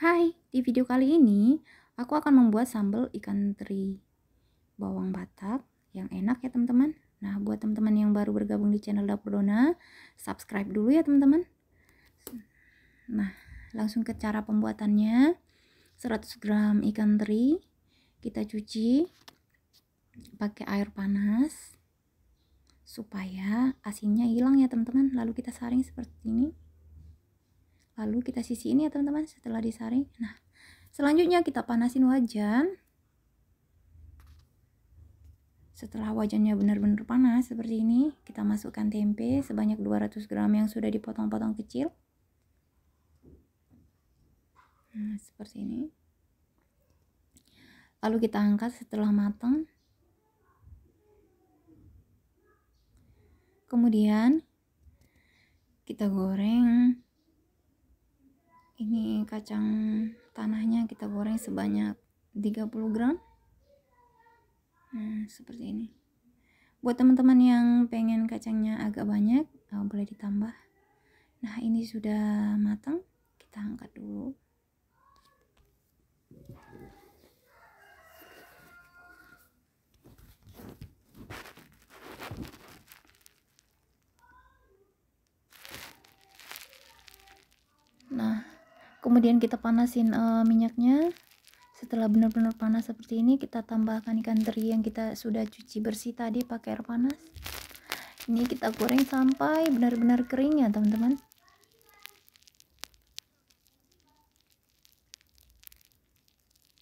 Hai, di video kali ini aku akan membuat sambal ikan teri bawang batak yang enak ya teman-teman. Nah, buat teman-teman yang baru bergabung di channel Dapur Dona, subscribe dulu ya teman-teman. Nah, langsung ke cara pembuatannya. 100 gram ikan teri kita cuci pakai air panas supaya asinnya hilang ya teman-teman. Lalu kita saring seperti ini lalu kita sisihin ya teman-teman setelah disaring nah selanjutnya kita panasin wajan setelah wajannya benar-benar panas seperti ini kita masukkan tempe sebanyak 200 gram yang sudah dipotong-potong kecil nah, seperti ini lalu kita angkat setelah matang kemudian kita goreng ini kacang tanahnya kita goreng sebanyak 30 gram nah seperti ini buat teman-teman yang pengen kacangnya agak banyak eh, boleh ditambah nah ini sudah matang kita angkat dulu kemudian kita panasin uh, minyaknya setelah benar-benar panas seperti ini kita tambahkan ikan teri yang kita sudah cuci bersih tadi pakai air panas ini kita goreng sampai benar-benar kering ya teman-teman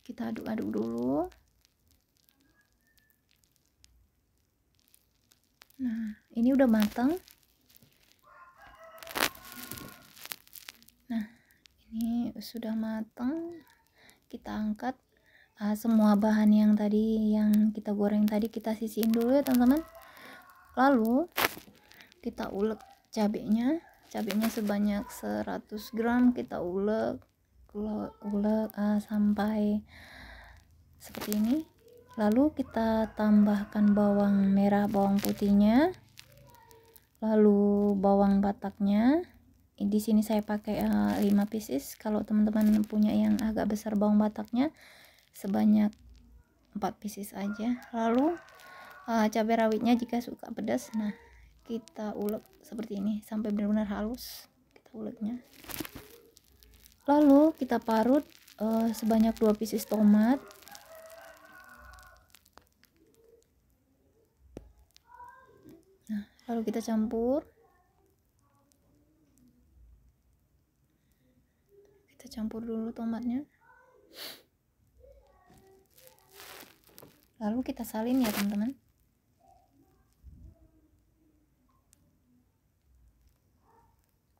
kita aduk-aduk dulu nah ini udah matang sudah matang kita angkat uh, semua bahan yang tadi yang kita goreng tadi kita sisihin dulu ya teman-teman lalu kita ulek cabenya cabenya sebanyak 100 gram kita ulek ulek uh, sampai seperti ini lalu kita tambahkan bawang merah bawang putihnya lalu bawang bataknya di sini saya pakai uh, eh, 5 pieces kalau teman-teman punya yang agak besar bawang bataknya sebanyak 4 pieces aja lalu uh, cabai rawitnya jika suka pedas nah kita ulek seperti ini sampai benar-benar halus kita uleknya lalu kita parut uh, sebanyak 2 pieces tomat nah, lalu kita campur campur dulu tomatnya lalu kita salin ya teman-teman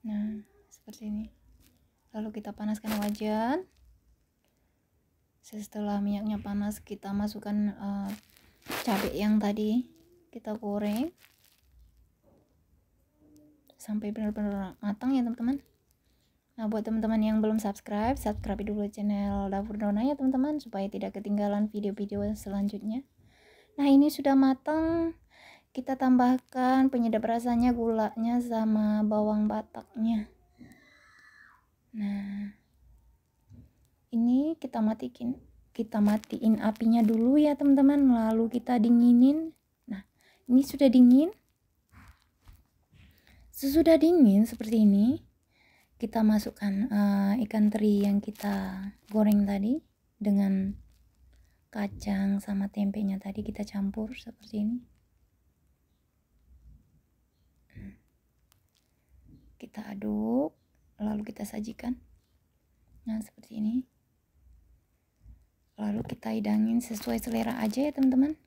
nah seperti ini lalu kita panaskan wajan setelah minyaknya panas kita masukkan uh, eh, cabai yang tadi kita goreng sampai benar-benar matang ya teman-teman Nah, buat teman-teman yang belum subscribe, subscribe dulu channel Dapur Dona ya teman-teman, supaya tidak ketinggalan video-video selanjutnya. Nah, ini sudah matang. Kita tambahkan penyedap rasanya gulanya sama bawang bataknya. Nah, ini kita matiin kita matiin apinya dulu ya teman-teman, lalu kita dinginin. Nah, ini sudah dingin. Sesudah dingin seperti ini, kita masukkan uh, ikan teri yang kita goreng tadi dengan kacang sama tempenya tadi kita campur seperti ini kita aduk lalu kita sajikan nah seperti ini lalu kita hidangin sesuai selera aja ya teman-teman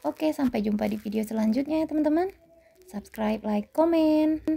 oke sampai jumpa di video selanjutnya ya teman-teman subscribe like komen